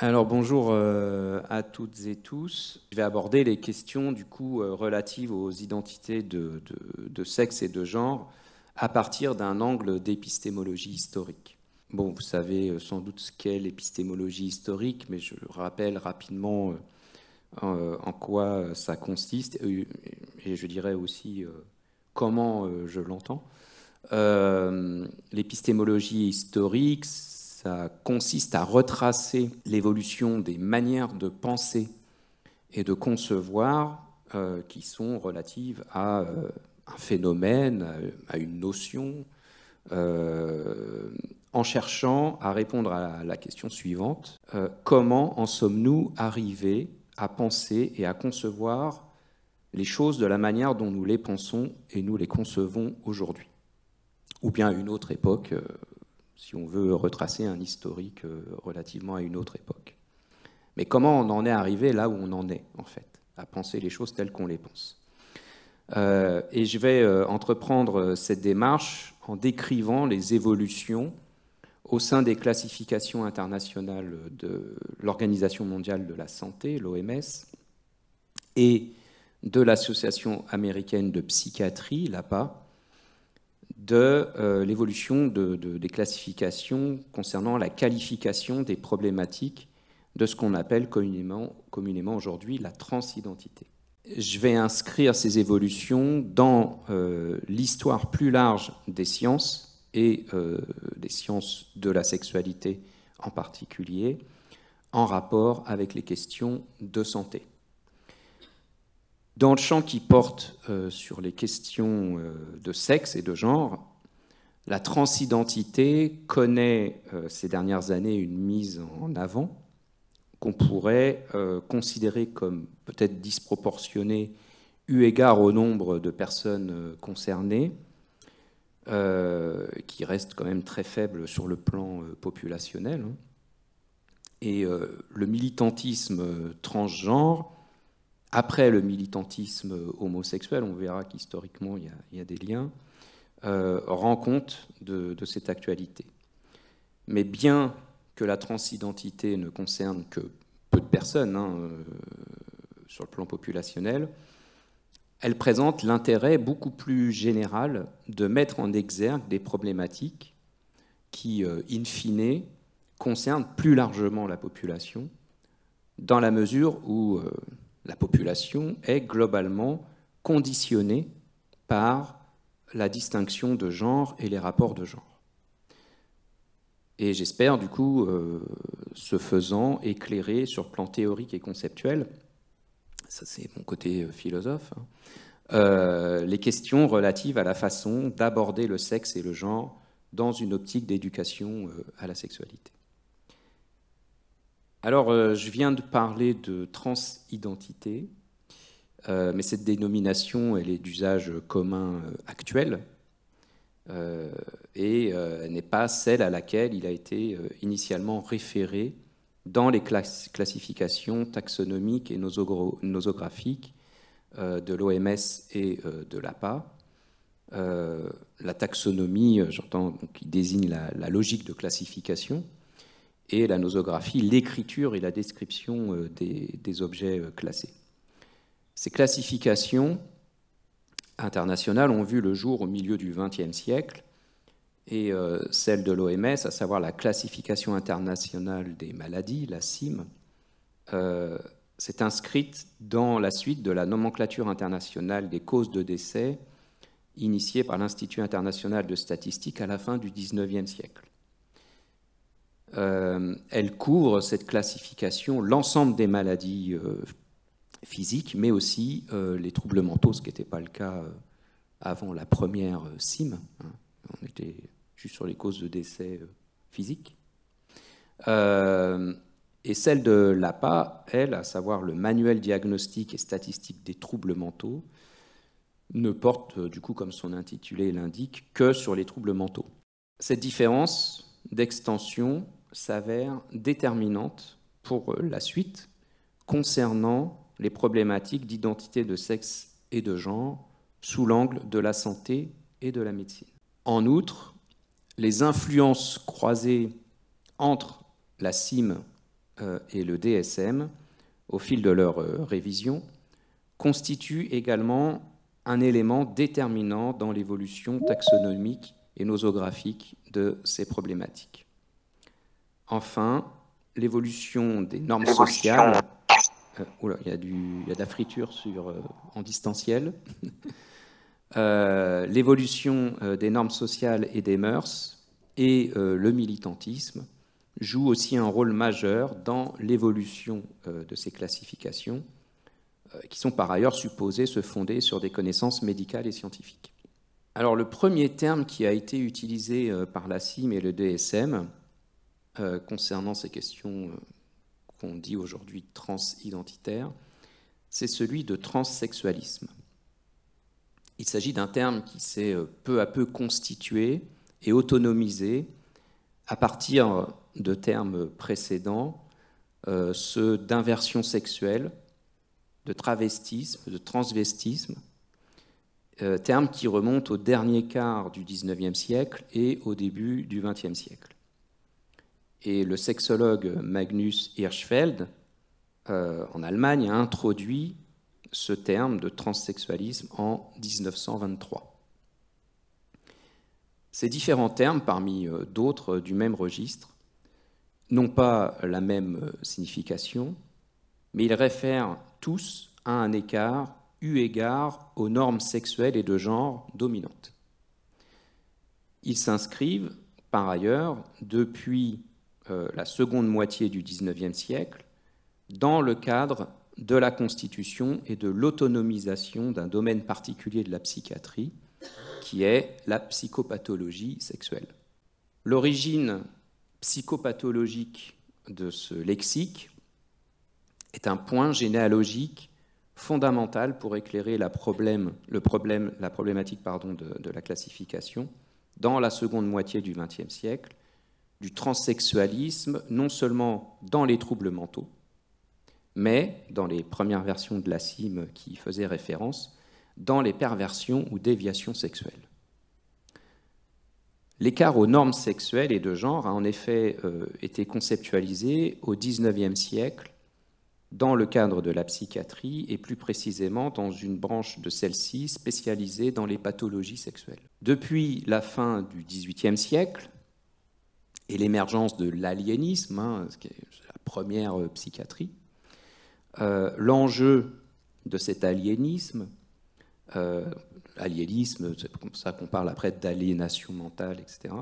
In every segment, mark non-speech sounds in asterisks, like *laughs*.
Alors bonjour euh, à toutes et tous. Je vais aborder les questions du coup euh, relatives aux identités de, sexe et de genre à partir d'un angle d'épistémologie historique. Bon, vous savez euh, sans doute ce qu'est l'épistémologie historique, mais je rappelle rapidement en quoi ça consiste et je dirais aussi comment je l'entends. L'épistémologie historique, ça consiste à retracer l'évolution des manières de penser et de concevoir euh, qui sont relatives à euh, un phénomène, à, une notion, euh, en cherchant à répondre à la question suivante, comment en sommes-nous arrivés à penser et à concevoir les choses de la manière dont nous les pensons et nous les concevons aujourd'hui Ou bien à une autre époque si on veut retracer un historique euh, relativement à une autre époque. Mais comment on en est arrivé là où on en est, en fait, à penser les choses telles qu'on les pense. Euh, et je vais euh, entreprendre cette démarche en décrivant les évolutions au sein des classifications internationales de l'Organisation mondiale de la santé, l'OMS, et de l'Association américaine de psychiatrie, l'APA, de euh, l'évolution des classifications concernant la qualification des problématiques de ce qu'on appelle communément, aujourd'hui la transidentité. Je vais inscrire ces évolutions dans euh, l'histoire plus large des sciences et euh, des sciences de la sexualité en particulier, en rapport avec les questions de santé. Dans le champ qui porte euh, sur les questions euh, de sexe et de genre, la transidentité connaît euh, ces dernières années une mise en avant qu'on pourrait considérer comme peut-être disproportionnée eu égard au nombre de personnes concernées, qui reste quand même très faible sur le plan populationnel. Hein. Et le militantisme transgenre après le militantisme homosexuel, on verra qu'historiquement il, y, a des liens, euh, rend compte de, cette actualité. Mais bien que la transidentité ne concerne que peu de personnes hein, euh, sur le plan populationnel, elle présente l'intérêt beaucoup plus général de mettre en exergue des problématiques qui, euh, in fine, concernent plus largement la population, dans la mesure où la population est globalement conditionnée par la distinction de genre et les rapports de genre. Et j'espère, du coup, se euh, faisant, éclairer sur plan théorique et conceptuel, ça c'est mon côté euh, philosophe, hein, euh, les questions relatives à la façon d'aborder le sexe et le genre dans une optique d'éducation à la sexualité. Alors, euh, je viens de parler de transidentité, euh, mais cette dénomination, elle est d'usage commun euh, actuel et n'est pas celle à laquelle il a été initialement référé dans les classifications taxonomiques et nosographiques de l'OMS et de l'APA. la taxonomie, j'entends, qui désigne la, logique de classification, et la nosographie, l'écriture et la description euh, des, objets euh, classés. Ces classifications internationales ont vu le jour au milieu du XXe siècle et euh, celle de l'OMS, à savoir la classification internationale des maladies, la CIM, s'est inscrite dans la suite de la nomenclature internationale des causes de décès initiée par l'Institut international de statistique à la fin du XIXe siècle. Euh, elle couvre cette classification, l'ensemble des maladies euh, physiques, mais aussi euh, les troubles mentaux, ce qui n'était pas le cas avant la première CIM. Hein. On était juste sur les causes de décès physiques. et celle de l'APA, elle, à savoir le manuel diagnostique et statistique des troubles mentaux, ne porte, du coup, comme son intitulé l'indique, que sur les troubles mentaux. Cette différence d'extension s'avère déterminante pour la suite concernant les problématiques d'identité de sexe et de genre sous l'angle de la santé et de la médecine. En outre, les influences croisées entre la CIM euh, et le DSM au fil de leur euh, révision constituent également un élément déterminant dans l'évolution taxonomique et nosographique de ces problématiques. Enfin, l'évolution des normes sociales. Euh, il y, a de la friture sur, euh, en distanciel. *laughs* Euh, l'évolution des normes sociales et des mœurs et le militantisme jouent aussi un rôle majeur dans l'évolution de ces classifications, qui sont par ailleurs supposées se fonder sur des connaissances médicales et scientifiques. Alors le premier terme qui a été utilisé par la CIM et le DSM, euh, concernant ces questions euh, qu'on dit aujourd'hui transidentitaires, c'est celui de transsexualisme. Il s'agit d'un terme qui s'est euh, peu à peu constitué et autonomisé à partir de termes précédents, ceux d'inversion sexuelle, de travestisme, de transvestisme, termes qui remontent au dernier quart du XIXe siècle et au début du XXe siècle. Et le sexologue Magnus Hirschfeld, euh, en Allemagne, a introduit ce terme de transsexualisme en 1923. Ces différents termes, parmi euh, d'autres du même registre, n'ont pas la même euh, signification, mais ils réfèrent tous à un écart eu égard aux normes sexuelles et de genre dominantes. Ils s'inscrivent, par ailleurs, depuis euh, la seconde moitié du XIXe siècle dans le cadre de la Constitution et de l'autonomisation d'un domaine particulier de la psychiatrie, qui est la psychopathologie sexuelle. L'origine psychopathologique de ce lexique est un point généalogique fondamental pour éclairer la, problématique de, de la classification dans la seconde moitié du XXe siècle, du transsexualisme, non seulement dans les troubles mentaux, mais dans les premières versions de la CIM qui faisaient référence, dans les perversions ou déviations sexuelles. L'écart aux normes sexuelles et de genre a en effet euh, été conceptualisé au XIXe siècle dans le cadre de la psychiatrie et plus précisément dans une branche de celle-ci spécialisée dans les pathologies sexuelles. Depuis la fin du XVIIIe siècle, et l'émergence de l'aliénisme, hein, la première euh, psychiatrie, euh, l'enjeu de cet aliénisme, euh, c'est comme ça qu'on parle après d'aliénation mentale, etc.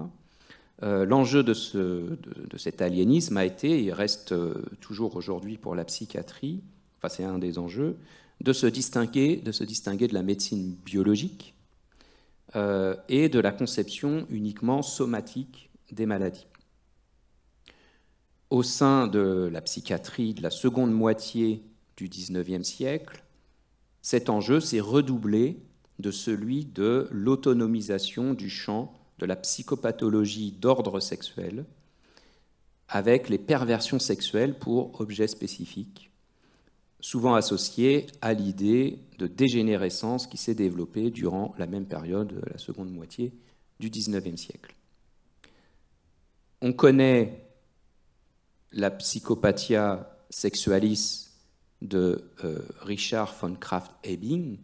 l'enjeu de, de, cet aliénisme a été, et reste toujours aujourd'hui pour la psychiatrie, enfin c'est un des enjeux, de se distinguer de, se distinguer de la médecine biologique et de la conception uniquement somatique des maladies au sein de la psychiatrie de la seconde moitié du XIXe siècle, cet enjeu s'est redoublé de celui de l'autonomisation du champ de la psychopathologie d'ordre sexuel, avec les perversions sexuelles pour objets spécifiques, souvent associées à l'idée de dégénérescence qui s'est développée durant la même période, la seconde moitié du XIXe siècle. On connaît la Psychopathia sexualis de euh, Richard von Kraft-Ebing,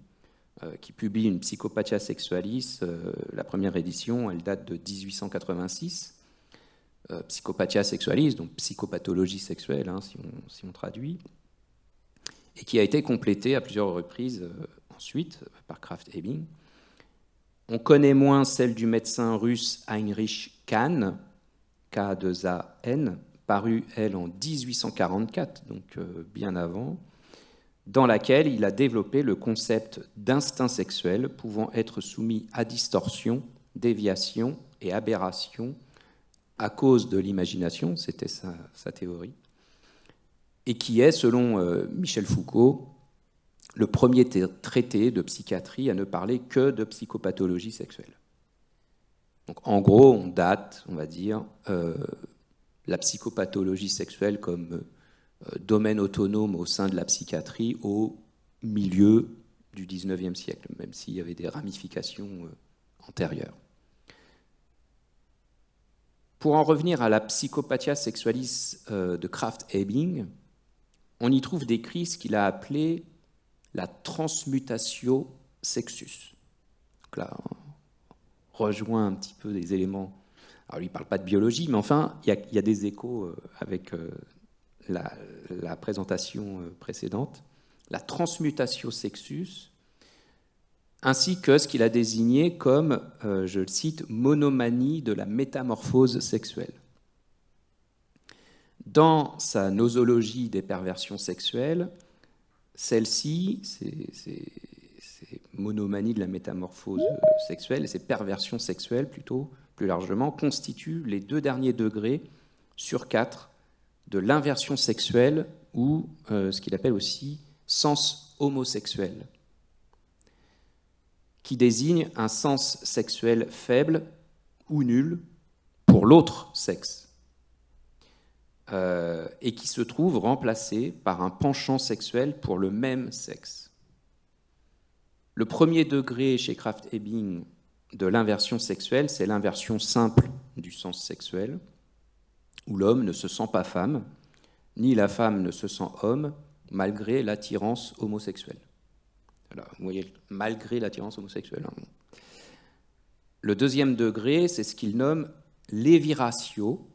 euh, qui publie une Psychopathia sexualis. Euh, la première édition, elle date de 1886. Psychopathia sexualis, donc psychopathologie sexuelle, hein, si, on, traduit, et qui a été complétée à plusieurs reprises ensuite par Kraft-Ebing. On connaît moins celle du médecin russe Heinrich Kahn, k 2 n parue, elle, en 1844, donc euh, bien avant, dans laquelle il a développé le concept d'instinct sexuel pouvant être soumis à distorsion, déviation et aberration à cause de l'imagination, c'était sa, théorie, et qui est, selon euh, Michel Foucault, le premier traité de psychiatrie à ne parler que de psychopathologie sexuelle. Donc en gros, on date, on va dire, euh, la psychopathologie sexuelle comme euh, domaine autonome au sein de la psychiatrie au milieu du 19e siècle, même s'il y avait des ramifications euh, antérieures. Pour en revenir à la psychopathia sexualis euh, de Kraft-Ebing, on y trouve décrit ce qu'il a appelé la transmutation sexus. Donc là, on rejoint un petit peu des éléments alors il ne parle pas de biologie, mais enfin, il y, a, des échos euh, avec euh, la, présentation euh, précédente. La transmutation sexus, ainsi que ce qu'il a désigné comme, je le cite, monomanie de la métamorphose sexuelle. Dans sa nosologie des perversions sexuelles, celle-ci, c'est « monomanie de la métamorphose sexuelle, et c'est « perversion sexuelle » plutôt, largement, constituent les deux derniers degrés sur quatre de l'inversion sexuelle ou euh, ce qu'il appelle aussi sens homosexuel, qui désigne un sens sexuel faible ou nul pour l'autre sexe, euh, et qui se trouve remplacé par un penchant sexuel pour le même sexe. Le premier degré chez Kraft-Ebing de l'inversion sexuelle, c'est l'inversion simple du sens sexuel, où l'homme ne se sent pas femme, ni la femme ne se sent homme, malgré l'attirance homosexuelle. vous voyez, malgré l'attirance homosexuelle. Hein. Le deuxième degré, c'est ce qu'il nomme l'éviratio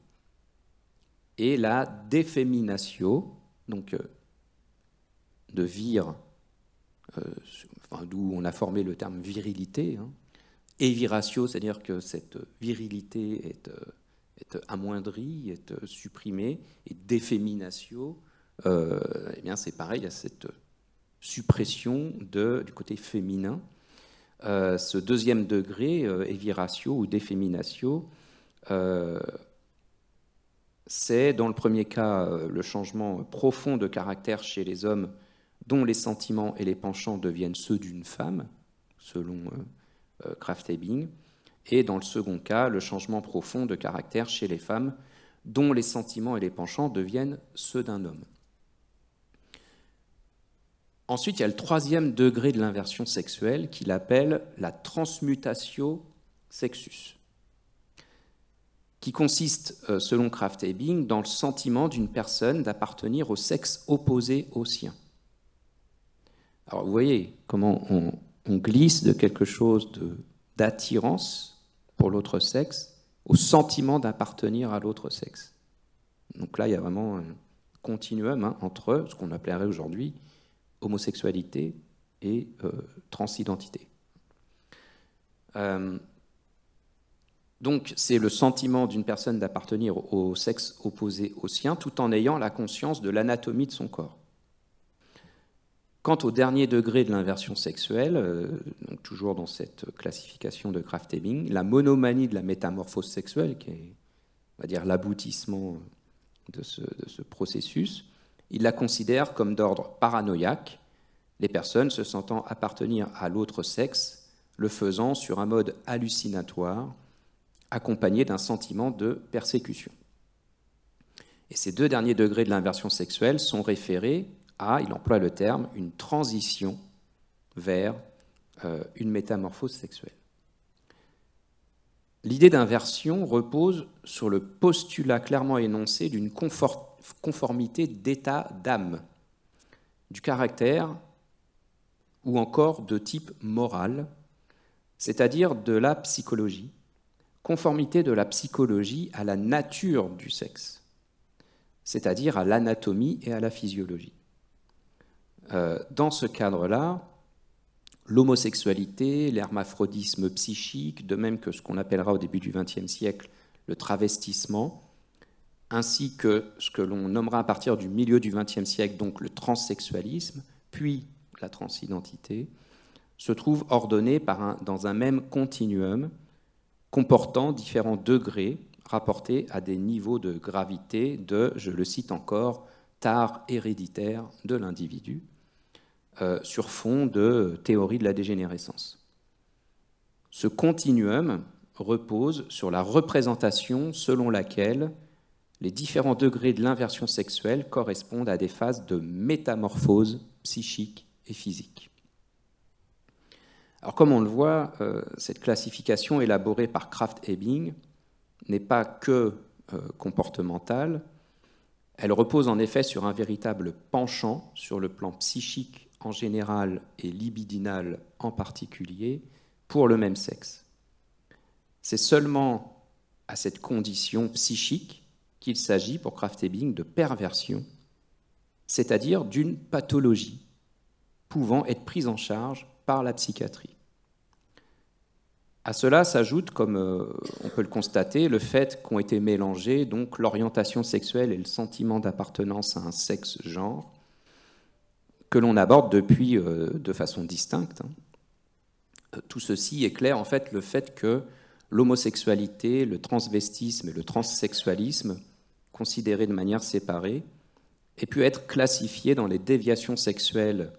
et la déféminatio, donc euh, de vir, euh, d'où on a formé le terme virilité, hein. Éviratio, c'est-à-dire que cette virilité est, euh, amoindrie, est euh, supprimée, et déféminatio, euh, eh c'est pareil, il y cette suppression de, du côté féminin. ce deuxième degré, éviratio ou déféminatio, c'est dans le premier cas le changement profond de caractère chez les hommes dont les sentiments et les penchants deviennent ceux d'une femme, selon kraft euh, ebing et dans le second cas, le changement profond de caractère chez les femmes, dont les sentiments et les penchants deviennent ceux d'un homme. Ensuite, il y a le troisième degré de l'inversion sexuelle qu'il appelle la transmutatio sexus, qui consiste, euh, selon Kraft-Ebing, dans le sentiment d'une personne d'appartenir au sexe opposé au sien. Alors vous voyez comment on, on glisse de quelque chose d'attirance pour l'autre sexe au sentiment d'appartenir à l'autre sexe. Donc là, il y a vraiment un continuum hein, entre ce qu'on appellerait aujourd'hui homosexualité et euh, transidentité. Euh, donc c'est le sentiment d'une personne d'appartenir au sexe opposé au sien tout en ayant la conscience de l'anatomie de son corps. Quant au dernier degré de l'inversion sexuelle, euh, donc toujours dans cette classification de Kraft-Ebing, la monomanie de la métamorphose sexuelle, qui est va dire l'aboutissement de ce processus, il la considère comme d'ordre paranoïaque, les personnes se sentant appartenir à l'autre sexe, le faisant sur un mode hallucinatoire, accompagné d'un sentiment de persécution. Et ces deux derniers degrés de l'inversion sexuelle sont référés il emploie le terme, une transition vers euh, une métamorphose sexuelle. L'idée d'inversion repose sur le postulat clairement énoncé d'une conformité d'état d'âme, du caractère ou encore de type moral, c'est-à-dire de la psychologie, conformité de la psychologie à la nature du sexe, c'est-à-dire à l'anatomie et à la physiologie. Euh, dans ce cadre-là, l'homosexualité, l'hermaphrodisme psychique, de même que ce qu'on appellera au début du XXe siècle le travestissement, ainsi que ce que l'on nommera à partir du milieu du XXe siècle donc le transsexualisme, puis la transidentité, se trouvent ordonnés dans un même continuum comportant différents degrés rapportés à des niveaux de gravité de, je le cite encore, tard héréditaire de l'individu. Euh, sur fond de théorie de la dégénérescence. Ce continuum repose sur la représentation selon laquelle les différents degrés de l'inversion sexuelle correspondent à des phases de métamorphose psychique et physique. Alors comme on le voit, euh, cette classification élaborée par Kraft-Ebing n'est pas que euh, comportementale, elle repose en effet sur un véritable penchant sur le plan psychique en général et libidinal en particulier pour le même sexe. C'est seulement à cette condition psychique qu'il s'agit pour Kraft-Ebing de perversion, c'est-à-dire d'une pathologie pouvant être prise en charge par la psychiatrie. À cela s'ajoute, comme euh, on peut le constater, le fait qu'ont été mélangés donc l'orientation sexuelle et le sentiment d'appartenance à un sexe-genre, que l'on aborde depuis euh, de façon distincte. Hein. Euh, tout ceci éclaire en fait le fait que l'homosexualité, le transvestisme et le transsexualisme, considérés de manière séparée, aient pu être classifiés dans les déviations sexuelles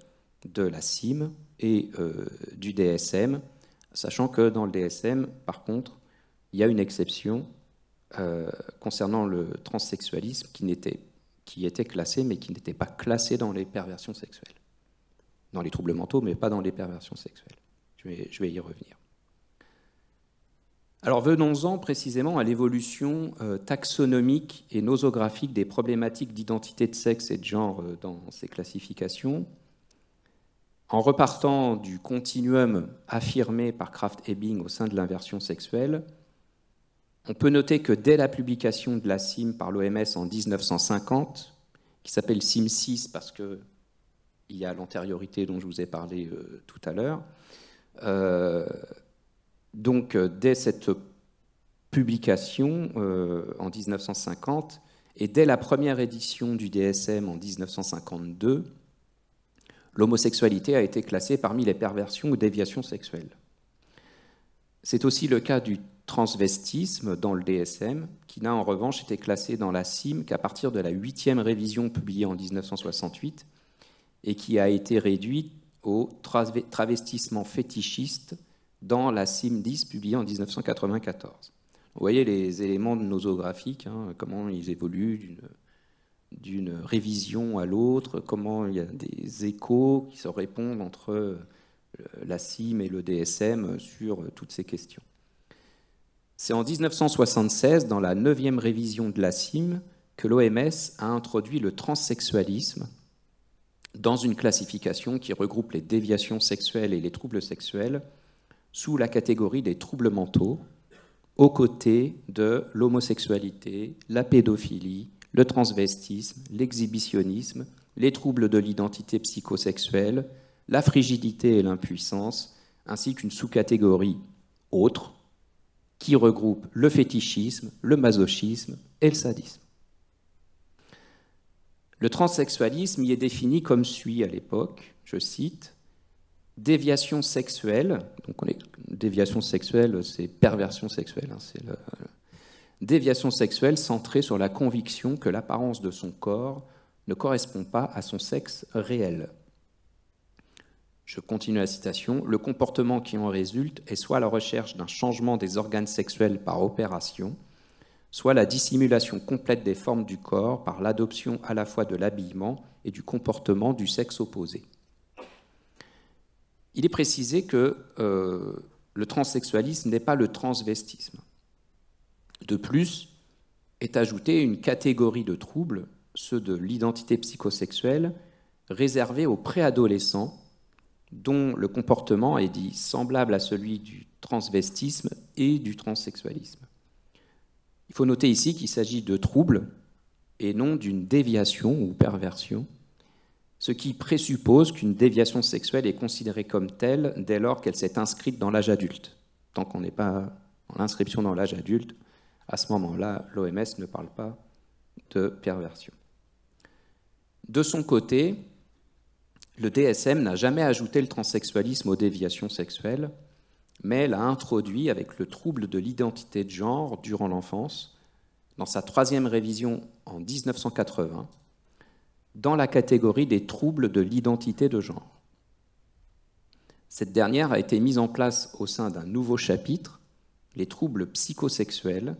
de la CIM et euh, du DSM, sachant que dans le DSM, par contre, il y a une exception concernant le transsexualisme qui n'était qui étaient classés, mais qui n'étaient pas classés dans les perversions sexuelles. Dans les troubles mentaux, mais pas dans les perversions sexuelles. Je vais, y revenir. Alors venons-en précisément à l'évolution euh, taxonomique et nosographique des problématiques d'identité de sexe et de genre euh, dans ces classifications. En repartant du continuum affirmé par Kraft-Ebing au sein de l'inversion sexuelle, on peut noter que dès la publication de la CIM par l'OMS en 1950, qui s'appelle CIM 6 parce qu'il y a l'antériorité dont je vous ai parlé euh, tout à l'heure, euh, donc euh, dès cette publication en 1950 et dès la première édition du DSM en 1952, l'homosexualité a été classée parmi les perversions ou déviations sexuelles. C'est aussi le cas du transvestisme dans le DSM, qui n'a en revanche été classé dans la CIM qu'à partir de la huitième révision publiée en 1968 et qui a été réduite au travestissement fétichiste dans la CIM 10 publiée en 1994. Vous voyez les éléments nosographiques, hein, comment ils évoluent d'une révision à l'autre, comment il y a des échos qui se répondent entre euh, la CIM et le DSM sur euh, toutes ces questions. C'est en 1976, dans la 9 révision de la CIM, que l'OMS a introduit le transsexualisme dans une classification qui regroupe les déviations sexuelles et les troubles sexuels sous la catégorie des troubles mentaux, aux côtés de l'homosexualité, la pédophilie, le transvestisme, l'exhibitionnisme, les troubles de l'identité psychosexuelle, la frigidité et l'impuissance, ainsi qu'une sous-catégorie autre qui regroupe le fétichisme, le masochisme et le sadisme. Le transsexualisme y est défini comme suit à l'époque, je cite, déviation sexuelle, donc déviation sexuelle c'est perversion sexuelle, hein, c'est déviation sexuelle centrée sur la conviction que l'apparence de son corps ne correspond pas à son sexe réel. Je continue la citation. Le comportement qui en résulte est soit la recherche d'un changement des organes sexuels par opération, soit la dissimulation complète des formes du corps par l'adoption à la fois de l'habillement et du comportement du sexe opposé. Il est précisé que euh, le transsexualisme n'est pas le transvestisme. De plus, est ajoutée une catégorie de troubles, ceux de l'identité psychosexuelle, réservée aux préadolescents dont le comportement est dit semblable à celui du transvestisme et du transsexualisme. Il faut noter ici qu'il s'agit de troubles et non d'une déviation ou perversion, ce qui présuppose qu'une déviation sexuelle est considérée comme telle dès lors qu'elle s'est inscrite dans l'âge adulte. Tant qu'on n'est pas en inscription dans l'âge adulte, à ce moment-là, l'OMS ne parle pas de perversion. De son côté, le DSM n'a jamais ajouté le transsexualisme aux déviations sexuelles, mais l'a introduit avec le trouble de l'identité de genre durant l'enfance, dans sa troisième révision en 1980, dans la catégorie des troubles de l'identité de genre. Cette dernière a été mise en place au sein d'un nouveau chapitre, les troubles psychosexuels,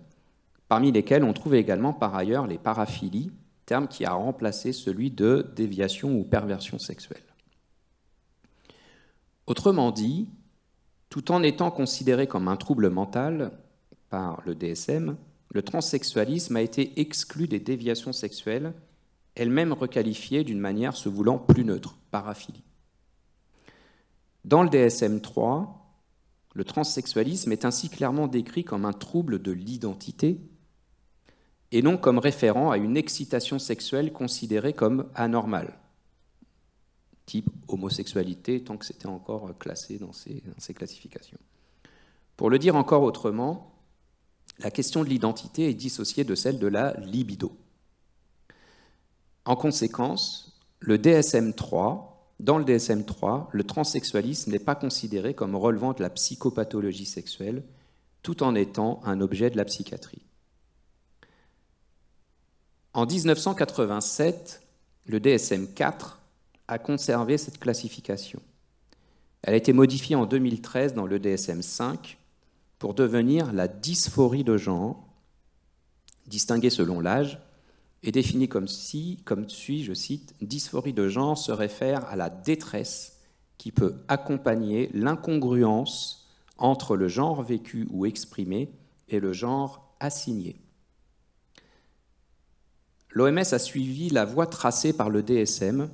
parmi lesquels on trouve également par ailleurs les paraphilies, terme qui a remplacé celui de déviation ou perversion sexuelle. Autrement dit, tout en étant considéré comme un trouble mental par le DSM, le transsexualisme a été exclu des déviations sexuelles, elles-mêmes requalifiées d'une manière se voulant plus neutre, paraphilie. Dans le DSM 3, le transsexualisme est ainsi clairement décrit comme un trouble de l'identité et non comme référent à une excitation sexuelle considérée comme anormale type homosexualité, tant que c'était encore classé dans ces, classifications. Pour le dire encore autrement, la question de l'identité est dissociée de celle de la libido. En conséquence, le DSM-3, dans le DSM-3, le transsexualisme n'est pas considéré comme relevant de la psychopathologie sexuelle, tout en étant un objet de la psychiatrie. En 1987, le DSM-4 a conservé cette classification. Elle a été modifiée en 2013 dans le DSM 5 pour devenir la dysphorie de genre, distinguée selon l'âge, et définie comme si, comme suit, je cite, dysphorie de genre se réfère à la détresse qui peut accompagner l'incongruence entre le genre vécu ou exprimé et le genre assigné. L'OMS a suivi la voie tracée par le DSM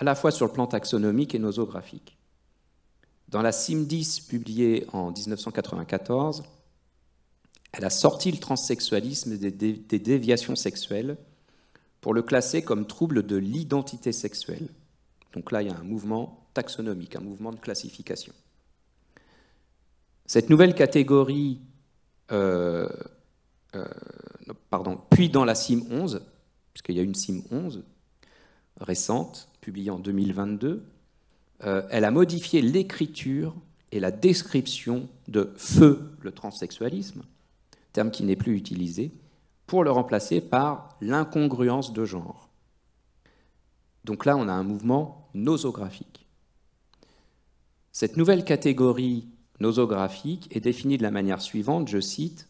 à la fois sur le plan taxonomique et nosographique. Dans la CIM10 publiée en 1994, elle a sorti le transsexualisme des, déviations sexuelles pour le classer comme trouble de l'identité sexuelle. Donc là, il y a un mouvement taxonomique, un mouvement de classification. Cette nouvelle catégorie, euh, euh, pardon, puis dans la CIM 11, puisqu'il y a une CIM 11 récente, publiée en 2022, euh, elle a modifié l'écriture et la description de feu le transsexualisme, terme qui n'est plus utilisé, pour le remplacer par l'incongruence de genre. Donc là, on a un mouvement nosographique. Cette nouvelle catégorie nosographique est définie de la manière suivante, je cite,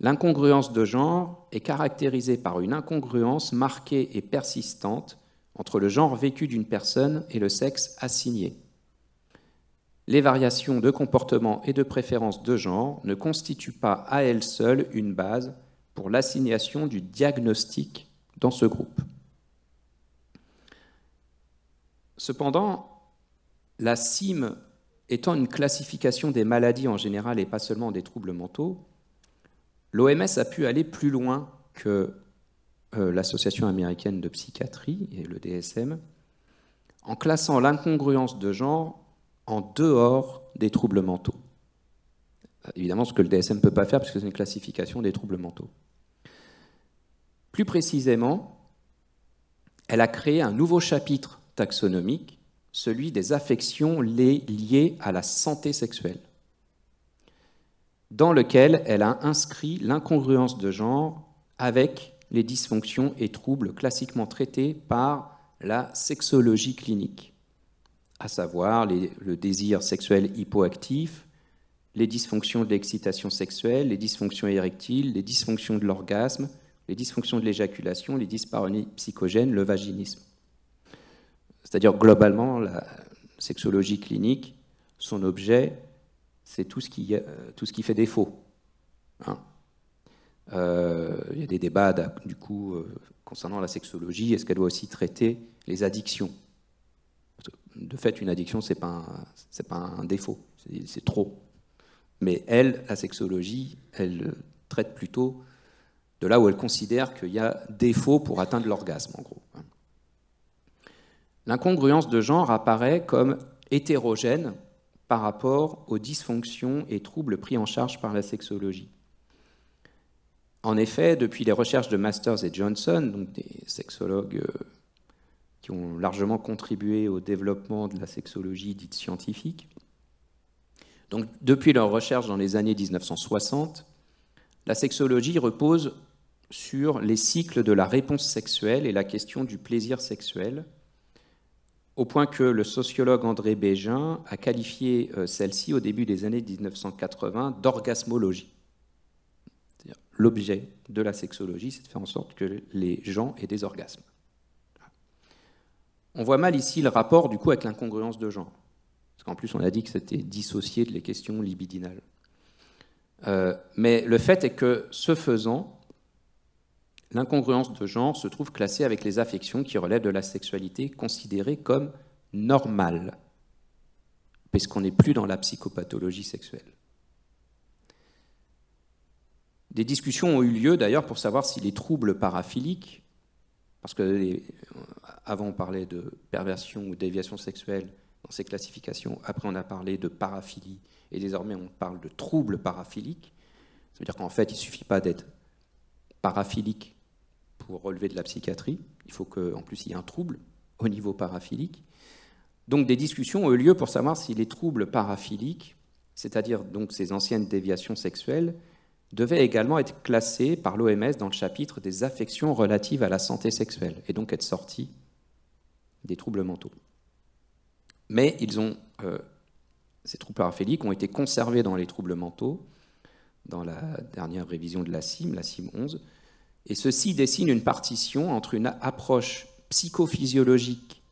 L'incongruence de genre est caractérisée par une incongruence marquée et persistante entre le genre vécu d'une personne et le sexe assigné. Les variations de comportement et de préférence de genre ne constituent pas à elles seules une base pour l'assignation du diagnostic dans ce groupe. Cependant, la CIM étant une classification des maladies en général et pas seulement des troubles mentaux, l'OMS a pu aller plus loin que euh, l'Association américaine de psychiatrie et le DSM en classant l'incongruence de genre en dehors des troubles mentaux. Euh, évidemment, ce que le DSM ne peut pas faire, puisque c'est une classification des troubles mentaux. Plus précisément, elle a créé un nouveau chapitre taxonomique, celui des affections liées à la santé sexuelle, dans lequel elle a inscrit l'incongruence de genre avec les dysfonctions et troubles classiquement traités par la sexologie clinique, à savoir le désir sexuel hypoactif, les dysfonctions de l'excitation sexuelle, les dysfonctions érectiles, les dysfonctions de l'orgasme, les dysfonctions de l'éjaculation, les dyspareunies psychogènes, le vaginisme. C'est-à-dire globalement, la sexologie clinique, son objet, c'est tout, ce qui, euh, tout ce qui fait défaut. Hein. Euh, il y a des débats, du coup, euh, concernant la sexologie. Est-ce qu'elle doit aussi traiter les addictions De fait, une addiction, ce n'est pas, un, pas un défaut, c'est trop. Mais elle, la sexologie, elle traite plutôt de là où elle considère qu'il y a défaut pour atteindre l'orgasme, en gros. L'incongruence de genre apparaît comme hétérogène par rapport aux dysfonctions et troubles pris en charge par la sexologie. En effet, depuis les recherches de Masters et Johnson, donc des sexologues euh, qui ont largement contribué au développement de la sexologie dite scientifique, donc depuis leurs recherches dans les années 1960, la sexologie repose sur les cycles de la réponse sexuelle et la question du plaisir sexuel, au point que le sociologue André Bégin a qualifié euh, celle-ci au début des années 1980 d'orgasmologie l'objet de la sexologie, c'est de faire en sorte que les gens aient des orgasmes. On voit mal ici le rapport du coup avec l'incongruence de genre. Parce qu'en plus, on a dit que c'était dissocié de les questions libidinales. Euh, mais le fait est que, ce faisant, l'incongruence de genre se trouve classée avec les affections qui relèvent de la sexualité considérée comme normale, puisqu'on n'est plus dans la psychopathologie sexuelle. Des discussions ont eu lieu d'ailleurs pour savoir si les troubles paraphiliques, parce que avant on parlait de perversion ou déviation sexuelle dans ces classifications, après on a parlé de paraphilie et désormais on parle de troubles paraphiliques. cest à dire qu'en fait il ne suffit pas d'être paraphilique pour relever de la psychiatrie, il faut qu'en plus il y ait un trouble au niveau paraphilique. Donc des discussions ont eu lieu pour savoir si les troubles paraphiliques, c'est-à-dire donc ces anciennes déviations sexuelles, devait également être classé par l'OMS dans le chapitre des affections relatives à la santé sexuelle, et donc être sorti des troubles mentaux. Mais euh, ces troubles paraphéliques ont été conservés dans les troubles mentaux, dans la dernière révision de la CIM, la CIM 11, et ceci dessine une partition entre une approche psychophysiologique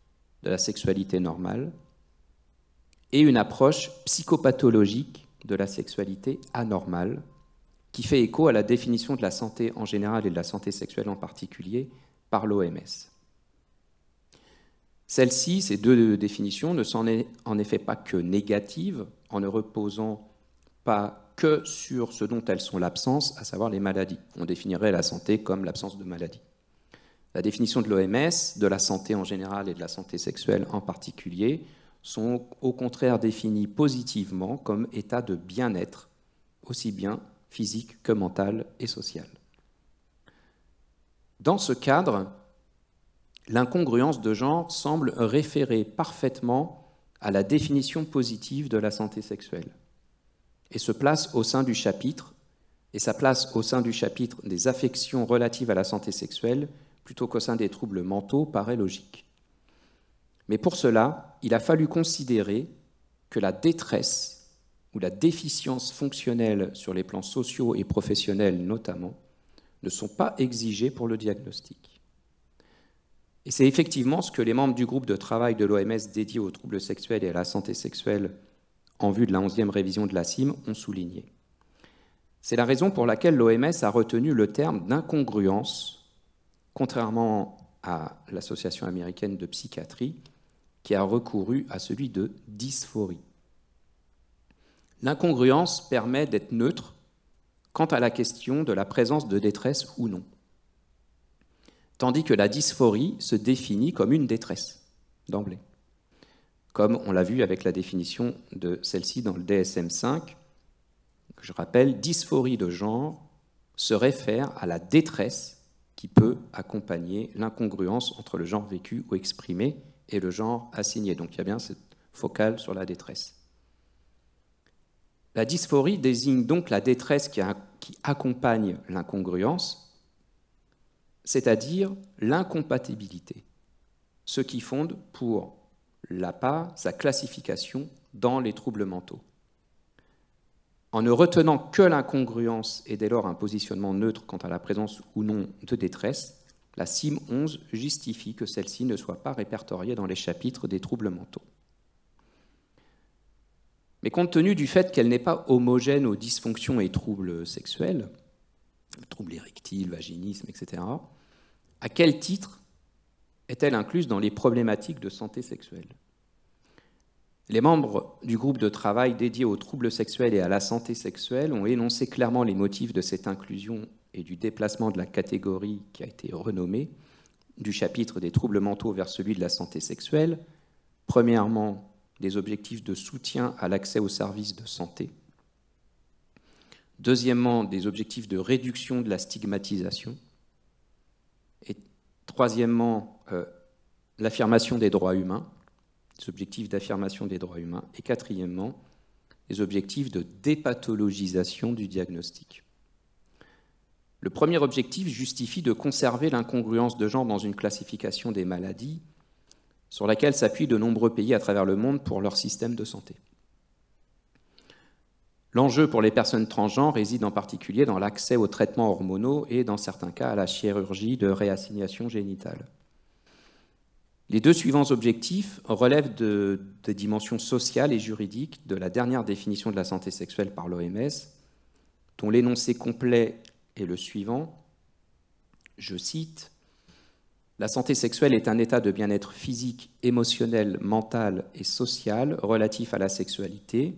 de la sexualité normale et une approche psychopathologique de la sexualité anormale, qui fait écho à la définition de la santé en général et de la santé sexuelle en particulier par l'OMS. Celle-ci, ces deux définitions, ne sont en effet pas que négatives en ne reposant pas que sur ce dont elles sont l'absence, à savoir les maladies. On définirait la santé comme l'absence de maladies. La définition de l'OMS, de la santé en général et de la santé sexuelle en particulier, sont au contraire définies positivement comme état de bien-être, aussi bien physique que mentale et sociale. Dans ce cadre, l'incongruence de genre semble référer parfaitement à la définition positive de la santé sexuelle et se place au sein du chapitre et sa place au sein du chapitre des affections relatives à la santé sexuelle plutôt qu'au sein des troubles mentaux paraît logique. Mais pour cela, il a fallu considérer que la détresse où la déficience fonctionnelle sur les plans sociaux et professionnels notamment, ne sont pas exigées pour le diagnostic. Et c'est effectivement ce que les membres du groupe de travail de l'OMS dédié aux troubles sexuels et à la santé sexuelle en vue de la 11e révision de la CIM ont souligné. C'est la raison pour laquelle l'OMS a retenu le terme d'incongruence, contrairement à l'Association américaine de psychiatrie, qui a recouru à celui de dysphorie. L'incongruence permet d'être neutre quant à la question de la présence de détresse ou non, tandis que la dysphorie se définit comme une détresse d'emblée, comme on l'a vu avec la définition de celle-ci dans le DSM5, je rappelle, dysphorie de genre se réfère à la détresse qui peut accompagner l'incongruence entre le genre vécu ou exprimé et le genre assigné. Donc il y a bien cette focale sur la détresse. La dysphorie désigne donc la détresse qui, accompagne l'incongruence, c'est-à-dire l'incompatibilité, ce qui fonde pour l'APA sa classification dans les troubles mentaux. En ne retenant que l'incongruence et dès lors un positionnement neutre quant à la présence ou non de détresse, la CIM 11 justifie que celle-ci ne soit pas répertoriée dans les chapitres des troubles mentaux. Mais compte tenu du fait qu'elle n'est pas homogène aux dysfonctions et troubles sexuels, troubles érectiles, vaginisme, etc., à quel titre est-elle incluse dans les problématiques de santé sexuelle Les membres du groupe de travail dédié aux troubles sexuels et à la santé sexuelle ont énoncé clairement les motifs de cette inclusion et du déplacement de la catégorie qui a été renommée du chapitre des troubles mentaux vers celui de la santé sexuelle. Premièrement, des objectifs de soutien à l'accès aux services de santé. Deuxièmement, des objectifs de réduction de la stigmatisation. Et troisièmement, euh, l'affirmation des droits humains, des objectifs d'affirmation des droits humains. Et quatrièmement, les objectifs de dépathologisation du diagnostic. Le premier objectif justifie de conserver l'incongruence de genre dans une classification des maladies sur laquelle s'appuient de nombreux pays à travers le monde pour leur système de santé. L'enjeu pour les personnes transgenres réside en particulier dans l'accès aux traitements hormonaux et, dans certains cas, à la chirurgie de réassignation génitale. Les deux suivants objectifs relèvent des dimensions sociales et juridiques de la dernière définition de la santé sexuelle par l'OMS, dont l'énoncé complet est le suivant. Je cite la santé sexuelle est un état de bien-être physique, émotionnel, mental et social relatif à la sexualité.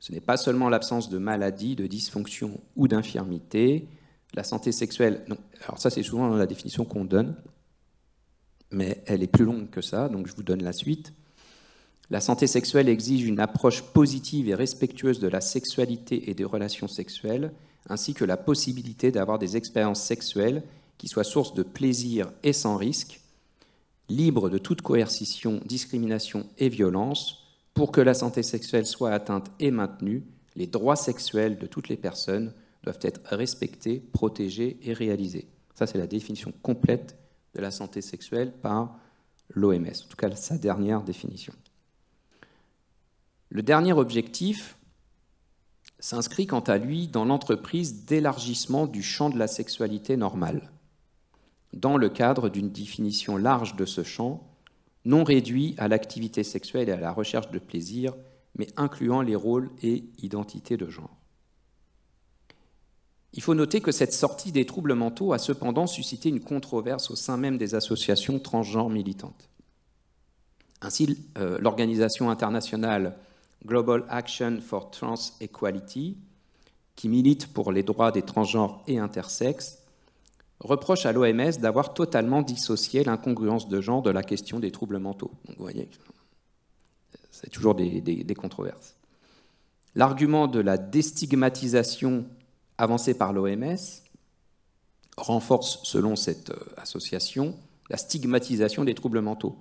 Ce n'est pas seulement l'absence de maladie, de dysfonction ou d'infirmité. La santé sexuelle, alors ça c'est souvent la définition qu'on donne, mais elle est plus longue que ça, donc je vous donne la suite. La santé sexuelle exige une approche positive et respectueuse de la sexualité et des relations sexuelles, ainsi que la possibilité d'avoir des expériences sexuelles qui soit source de plaisir et sans risque, libre de toute coercition, discrimination et violence, pour que la santé sexuelle soit atteinte et maintenue, les droits sexuels de toutes les personnes doivent être respectés, protégés et réalisés. Ça, c'est la définition complète de la santé sexuelle par l'OMS, en tout cas sa dernière définition. Le dernier objectif s'inscrit quant à lui dans l'entreprise d'élargissement du champ de la sexualité normale dans le cadre d'une définition large de ce champ, non réduit à l'activité sexuelle et à la recherche de plaisir, mais incluant les rôles et identités de genre. Il faut noter que cette sortie des troubles mentaux a cependant suscité une controverse au sein même des associations transgenres militantes. Ainsi, euh, l'organisation internationale Global Action for Trans Equality, qui milite pour les droits des transgenres et intersexes, reproche à l'OMS d'avoir totalement dissocié l'incongruence de genre de la question des troubles mentaux. vous voyez, c'est toujours des, controverses. L'argument de la déstigmatisation avancée par l'OMS renforce, selon cette euh, association, la stigmatisation des troubles mentaux.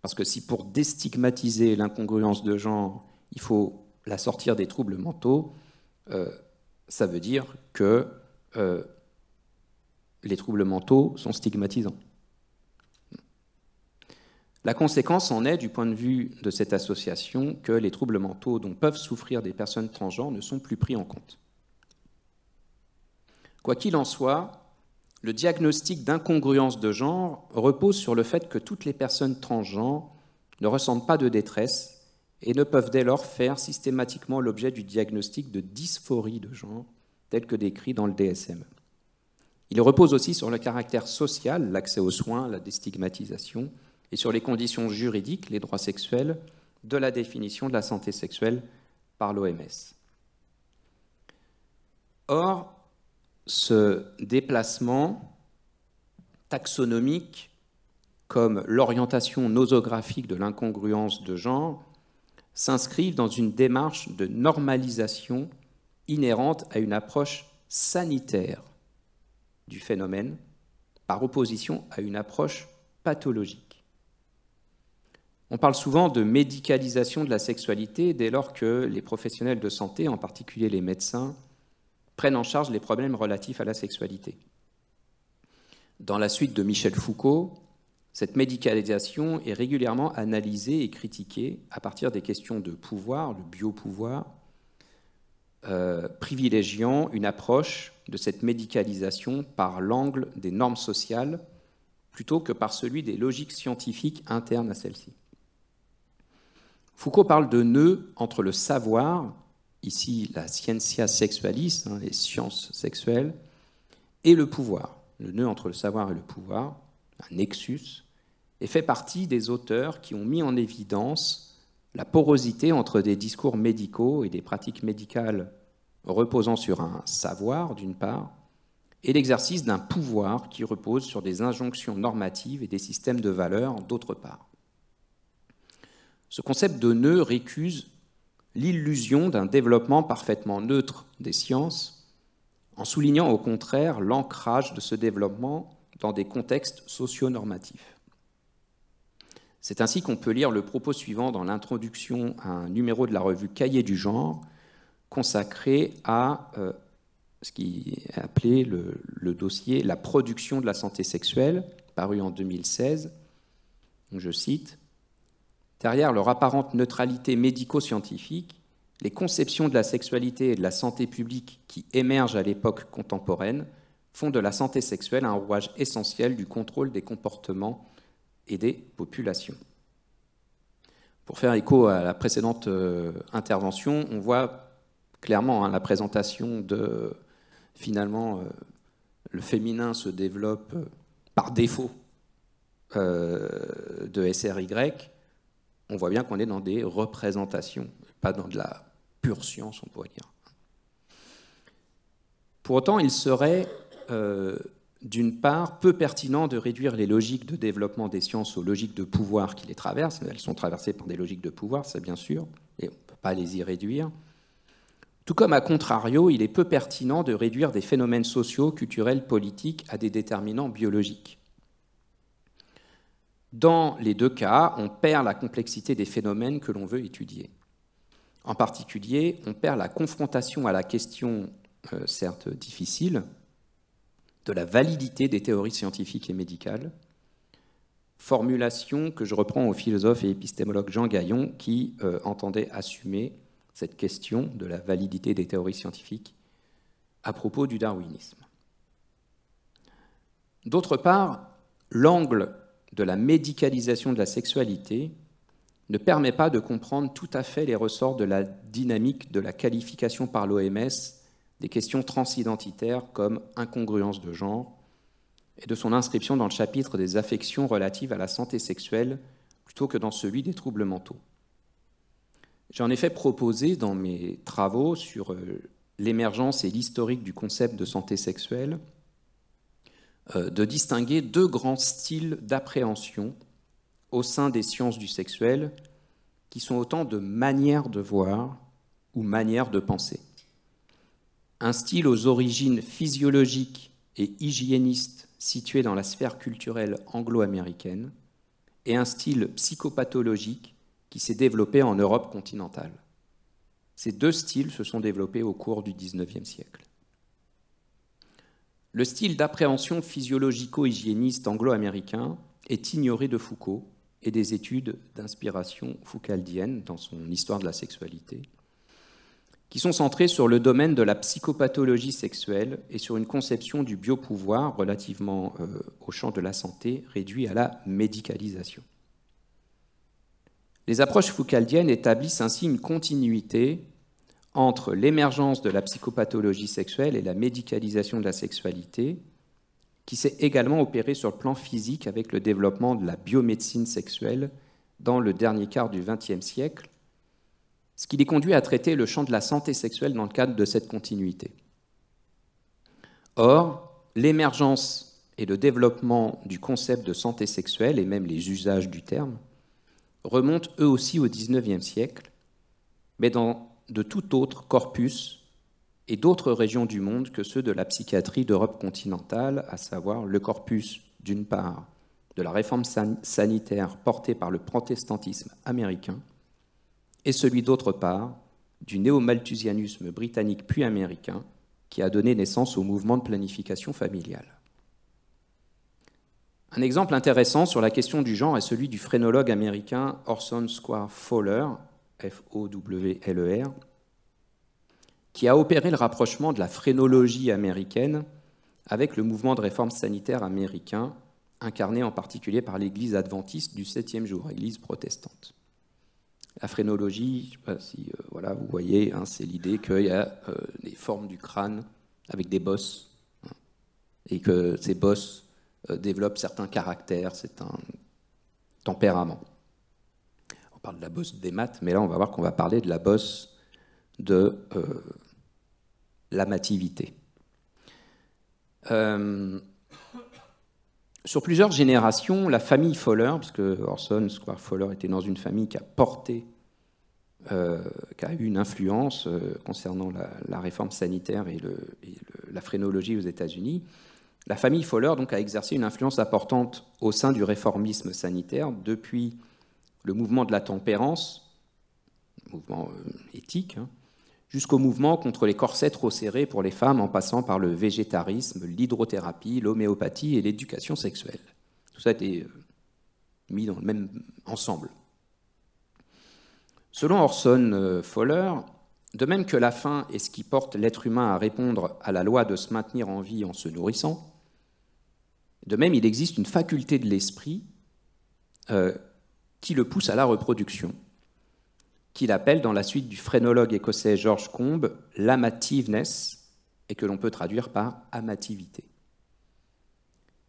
Parce que si pour déstigmatiser l'incongruence de genre, il faut la sortir des troubles mentaux, euh, ça veut dire que euh, les troubles mentaux sont stigmatisants. La conséquence en est, du point de vue de cette association, que les troubles mentaux dont peuvent souffrir des personnes transgenres ne sont plus pris en compte. Quoi qu'il en soit, le diagnostic d'incongruence de genre repose sur le fait que toutes les personnes transgenres ne ressentent pas de détresse et ne peuvent dès lors faire systématiquement l'objet du diagnostic de dysphorie de genre tel que décrit dans le DSM. Il repose aussi sur le caractère social, l'accès aux soins, la déstigmatisation, et sur les conditions juridiques, les droits sexuels, de la définition de la santé sexuelle par l'OMS. Or, ce déplacement taxonomique, comme l'orientation nosographique de l'incongruence de genre, s'inscrivent dans une démarche de normalisation inhérente à une approche sanitaire du phénomène par opposition à une approche pathologique. On parle souvent de médicalisation de la sexualité dès lors que les professionnels de santé, en particulier les médecins, prennent en charge les problèmes relatifs à la sexualité. Dans la suite de Michel Foucault, cette médicalisation est régulièrement analysée et critiquée à partir des questions de pouvoir, le biopouvoir, euh, privilégiant une approche de cette médicalisation par l'angle des normes sociales plutôt que par celui des logiques scientifiques internes à celles-ci. Foucault parle de nœud entre le savoir, ici la scientia sexualis, hein, les sciences sexuelles, et le pouvoir. Le nœud entre le savoir et le pouvoir, un nexus, et fait partie des auteurs qui ont mis en évidence la porosité entre des discours médicaux et des pratiques médicales reposant sur un savoir, d'une part, et l'exercice d'un pouvoir qui repose sur des injonctions normatives et des systèmes de valeurs, d'autre part. Ce concept de nœud récuse l'illusion d'un développement parfaitement neutre des sciences, en soulignant au contraire l'ancrage de ce développement dans des contextes socio-normatifs. C'est ainsi qu'on peut lire le propos suivant dans l'introduction à un numéro de la revue Cahiers du genre, consacré à euh, ce qui est appelé le, le, dossier La production de la santé sexuelle, paru en 2016. Je cite Derrière leur apparente neutralité médico-scientifique, les conceptions de la sexualité et de la santé publique qui émergent à l'époque contemporaine font de la santé sexuelle un rouage essentiel du contrôle des comportements et des populations. Pour faire écho à la précédente euh, intervention, on voit clairement hein, la présentation de finalement euh, le féminin se développe euh, par défaut de SRY, on voit bien qu'on est dans des représentations, pas dans de la pure science, on pourrait dire. Pour autant, il serait euh, d'une part, peu pertinent de réduire les logiques de développement des sciences aux logiques de pouvoir qui les traversent. Elles sont traversées par des logiques de pouvoir, c'est bien sûr, et on ne peut pas les y réduire. Tout comme, à contrario, il est peu pertinent de réduire des phénomènes sociaux, culturels, politiques à des déterminants biologiques. Dans les deux cas, on perd la complexité des phénomènes que l'on veut étudier. En particulier, on perd la confrontation à la question, euh, certes difficile, de la validité des théories scientifiques et médicales, formulation que je reprends au philosophe et épistémologue Jean Gaillon qui euh, entendait assumer cette question de la validité des théories scientifiques à propos du darwinisme. D'autre part, l'angle de la médicalisation de la sexualité ne permet pas de comprendre tout à fait les ressorts de la dynamique de la qualification par l'OMS des questions transidentitaires comme incongruence de genre et de son inscription dans le chapitre des affections relatives à la santé sexuelle plutôt que dans celui des troubles mentaux. J'ai en effet proposé dans mes travaux sur euh, l'émergence et l'historique du concept de santé sexuelle euh, de distinguer deux grands styles d'appréhension au sein des sciences du sexuel qui sont autant de manières de voir ou manières de penser un style aux origines physiologiques et hygiénistes situé dans la sphère culturelle anglo-américaine, et un style psychopathologique qui s'est développé en Europe continentale. Ces deux styles se sont développés au cours du XIXe siècle. Le style d'appréhension physiologico-hygiéniste anglo-américain est ignoré de Foucault et des études d'inspiration foucaldienne dans son histoire de la sexualité, qui sont centrés sur le domaine de la psychopathologie sexuelle et sur une conception du biopouvoir relativement euh, au champ de la santé réduit à la médicalisation. Les approches foucaldiennes établissent ainsi une continuité entre l'émergence de la psychopathologie sexuelle et la médicalisation de la sexualité, qui s'est également opérée sur le plan physique avec le développement de la biomédecine sexuelle dans le dernier quart du XXe siècle, ce qui les conduit à traiter le champ de la santé sexuelle dans le cadre de cette continuité. Or, l'émergence et le développement du concept de santé sexuelle, et même les usages du terme, remontent eux aussi au XIXe siècle, mais dans de tout autre corpus et d'autres régions du monde que ceux de la psychiatrie d'Europe continentale, à savoir le corpus, d'une part, de la réforme sanitaire portée par le protestantisme américain, et celui d'autre part du néo-malthusianisme britannique puis américain qui a donné naissance au mouvement de planification familiale. Un exemple intéressant sur la question du genre est celui du phrénologue américain Orson Square Fowler, F-O-W-L-E-R, qui a opéré le rapprochement de la phrénologie américaine avec le mouvement de réforme sanitaire américain, incarné en particulier par l'Église adventiste du septième jour, Église protestante. La phrénologie, je sais pas si euh, voilà, vous voyez, hein, c'est l'idée qu'il y a euh, des formes du crâne avec des bosses, hein, et que ces bosses euh, développent certains caractères, c'est un tempérament. On parle de la bosse des maths, mais là on va voir qu'on va parler de la bosse de l'amativité. Euh, sur plusieurs générations, la famille Fowler, parce que Orson Square Fowler était dans une famille qui a porté, euh, qui a eu une influence euh, concernant la, réforme sanitaire et, la phrénologie aux États-Unis, la famille Fowler donc, a exercé une influence importante au sein du réformisme sanitaire depuis le mouvement de la tempérance, mouvement euh, éthique, hein, jusqu'au mouvement contre les corsets trop serrés pour les femmes en passant par le végétarisme, l'hydrothérapie, l'homéopathie et l'éducation sexuelle. Tout ça a été euh, mis dans le même ensemble. Selon Orson euh, Fowler, de même que la faim est ce qui porte l'être humain à répondre à la loi de se maintenir en vie en se nourrissant, de même il existe une faculté de l'esprit euh, qui le pousse à la reproduction qu'il appelle dans la suite du phrénologue écossais George Combe l'amativeness et que l'on peut traduire par amativité.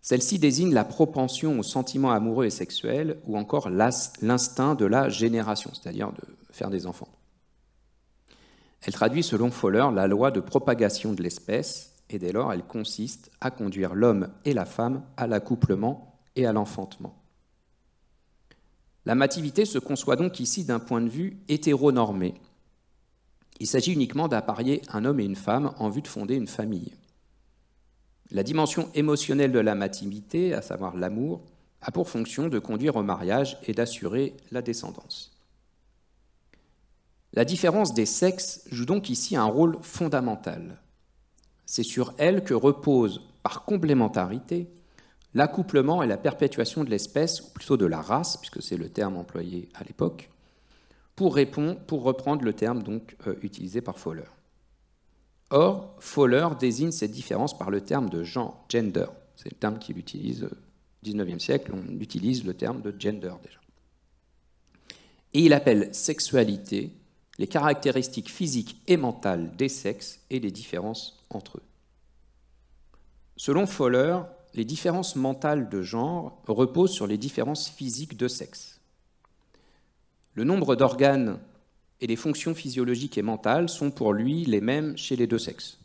Celle-ci désigne la propension aux sentiments amoureux et sexuels ou encore l'instinct de la génération, c'est-à-dire de faire des enfants. Elle traduit selon Fowler la loi de propagation de l'espèce et dès lors elle consiste à conduire l'homme et la femme à l'accouplement et à l'enfantement. La mativité se conçoit donc ici d'un point de vue hétéronormé. Il s'agit uniquement d'apparier un homme et une femme en vue de fonder une famille. La dimension émotionnelle de la mativité, à savoir l'amour, a pour fonction de conduire au mariage et d'assurer la descendance. La différence des sexes joue donc ici un rôle fondamental. C'est sur elle que repose, par complémentarité, l'accouplement et la perpétuation de l'espèce, ou plutôt de la race, puisque c'est le terme employé à l'époque, pour, pour reprendre le terme donc euh, utilisé par Fowler. Or, Fowler désigne cette différence par le terme de genre, gender. C'est le terme qu'il utilise au euh, XIXe siècle, on utilise le terme de gender déjà. Et il appelle sexualité les caractéristiques physiques et mentales des sexes et les différences entre eux. Selon Fowler, les différences mentales de genre reposent sur les différences physiques de sexe. Le nombre d'organes et les fonctions physiologiques et mentales sont pour lui les mêmes chez les deux sexes.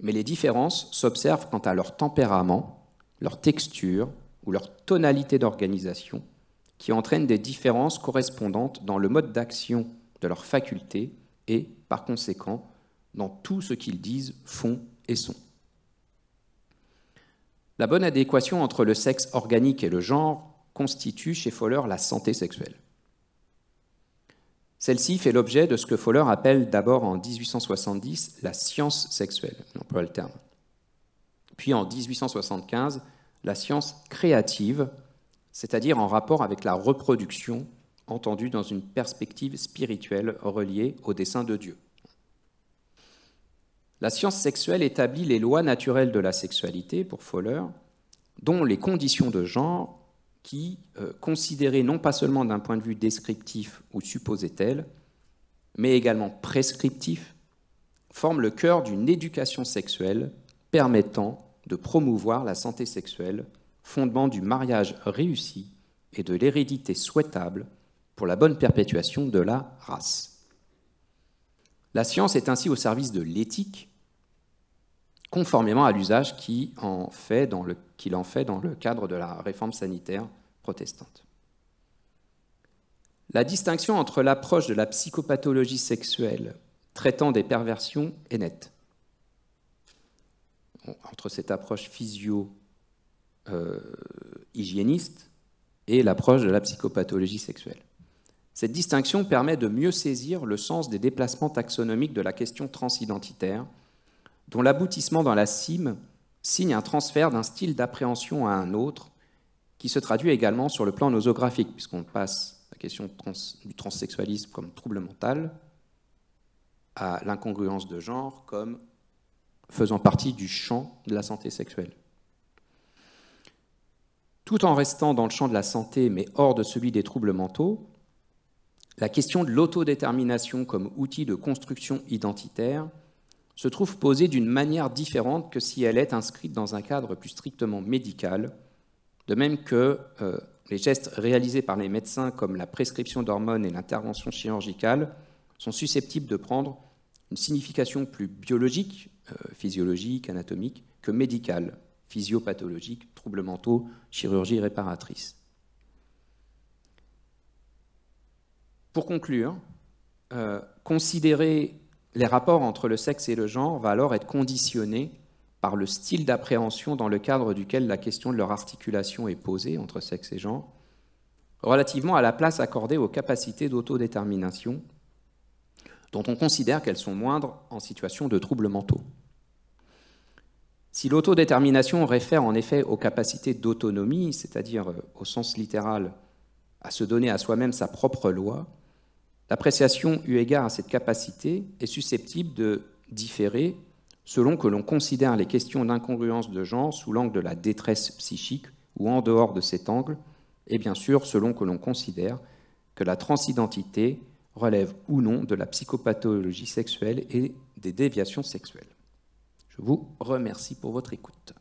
Mais les différences s'observent quant à leur tempérament, leur texture ou leur tonalité d'organisation, qui entraînent des différences correspondantes dans le mode d'action de leurs facultés et, par conséquent, dans tout ce qu'ils disent, font et sont. La bonne adéquation entre le sexe organique et le genre constitue chez Fowler la santé sexuelle. Celle-ci fait l'objet de ce que Fowler appelle d'abord en 1870 la science sexuelle, on peut le terme. Puis en 1875, la science créative, c'est-à-dire en rapport avec la reproduction, entendue dans une perspective spirituelle reliée au dessein de Dieu. La science sexuelle établit les lois naturelles de la sexualité, pour Fowler, dont les conditions de genre, qui, euh, considérées non pas seulement d'un point de vue descriptif ou supposé tel, mais également prescriptif, forment le cœur d'une éducation sexuelle permettant de promouvoir la santé sexuelle, fondement du mariage réussi et de l'hérédité souhaitable pour la bonne perpétuation de la race. La science est ainsi au service de l'éthique, conformément à l'usage qu'il en, fait dans le cadre de la réforme sanitaire protestante. La distinction entre l'approche de la psychopathologie sexuelle traitant des perversions est nette. Entre cette approche physio-hygiéniste euh, et l'approche de la psychopathologie sexuelle. Cette distinction permet de mieux saisir le sens des déplacements taxonomiques de la question transidentitaire, dont l'aboutissement dans la cime signe un transfert d'un style d'appréhension à un autre, qui se traduit également sur le plan nosographique, puisqu'on passe la question du transsexualisme comme trouble mental à l'incongruence de genre comme faisant partie du champ de la santé sexuelle. Tout en restant dans le champ de la santé, mais hors de celui des troubles mentaux, la question de l'autodétermination comme outil de construction identitaire se trouve posée d'une manière différente que si elle est inscrite dans un cadre plus strictement médical, de même que euh, les gestes réalisés par les médecins comme la prescription d'hormones et l'intervention chirurgicale sont susceptibles de prendre une signification plus biologique, euh, physiologique, anatomique, que médicale, physiopathologique, troubles mentaux, chirurgie réparatrice. Pour conclure, euh, considérer les rapports entre le sexe et le genre va alors être conditionné par le style d'appréhension dans le cadre duquel la question de leur articulation est posée entre sexe et genre, relativement à la place accordée aux capacités d'autodétermination, dont on considère qu'elles sont moindres en situation de troubles mentaux. Si l'autodétermination réfère en effet aux capacités d'autonomie, c'est-à-dire euh, au sens littéral, à se donner à soi-même sa propre loi, L'appréciation eu égard à cette capacité est susceptible de différer selon que l'on considère les questions d'incongruence de genre sous l'angle de la détresse psychique ou en dehors de cet angle, et bien sûr selon que l'on considère que la transidentité relève ou non de la psychopathologie sexuelle et des déviations sexuelles. Je vous remercie pour votre écoute.